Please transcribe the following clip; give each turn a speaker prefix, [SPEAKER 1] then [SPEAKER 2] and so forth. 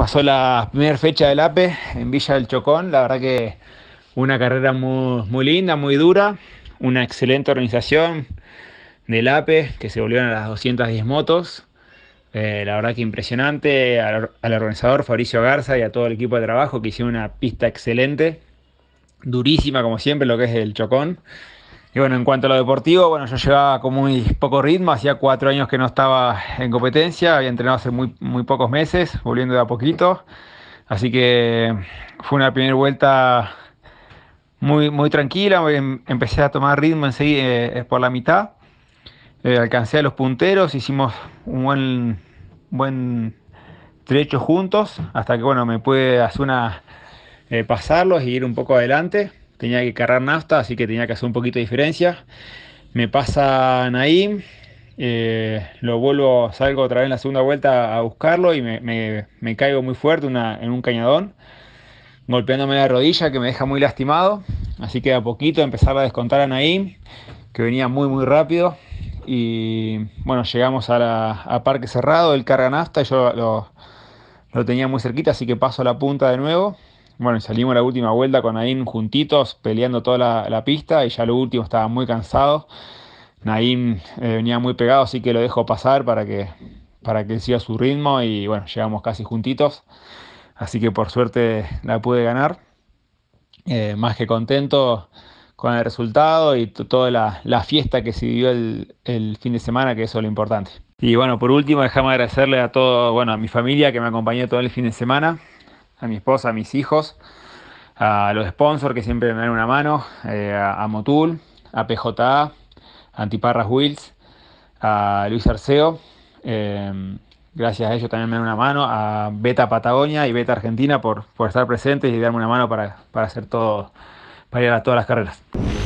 [SPEAKER 1] Pasó la primera fecha del APE en Villa del Chocón, la verdad que una carrera muy, muy linda, muy dura, una excelente organización del APE que se volvieron a las 210 motos. Eh, la verdad que impresionante al, al, organizador Fabricio Garza y a todo el equipo de trabajo que hicieron una pista excelente, durísima como siempre lo que es el Chocón. Y bueno, en cuanto a lo deportivo, bueno, yo llevaba con muy poco ritmo, hacía cuatro años que no estaba en competencia, había entrenado hace muy, muy pocos meses, volviendo de a poquito. Así que fue una primera vuelta muy, muy tranquila, em, empecé a tomar ritmo enseguida eh, por la mitad. Eh, alcancé a los punteros, hicimos un buen, buen trecho juntos, hasta que bueno, me pude hacer una eh, pasarlos y ir un poco adelante tenía que cargar nafta, así que tenía que hacer un poquito de diferencia. Me pasa ahí, eh, lo vuelvo, salgo otra vez en la segunda vuelta a buscarlo y me, caigo muy fuerte en un cañadón, golpeándome la rodilla que me deja muy lastimado. Así que a poquito empezar a descontar a Naim, que venía muy muy rápido. Y bueno, llegamos a, Parque Cerrado, él carga nafta, yo lo, lo tenía muy cerquita, así que paso la punta de nuevo bueno, salimos la última vuelta con Naim juntitos, peleando toda la, pista y ya lo último estaba muy cansado. Naim eh, venía muy pegado, así que lo dejo pasar para que, para que siga su ritmo y bueno, llegamos casi juntitos. Así que por suerte la pude ganar. Eh, más que contento con el resultado y toda la, fiesta que se vivió el, fin de semana, que eso es lo importante. Y bueno, por último, déjame agradecerle a todo, bueno, a mi familia que me acompañó todo el fin de semana, a mi esposa, a mis hijos, a los sponsors que siempre me dan una mano, eh, a, Motul, a PJA, a Antiparras Wills, a Luis Arceo. Em, gracias a ellos también me dan una mano, a Beta Patagonia y Beta Argentina por, estar presentes y darme una mano para, para hacer todo, para ir a todas las carreras.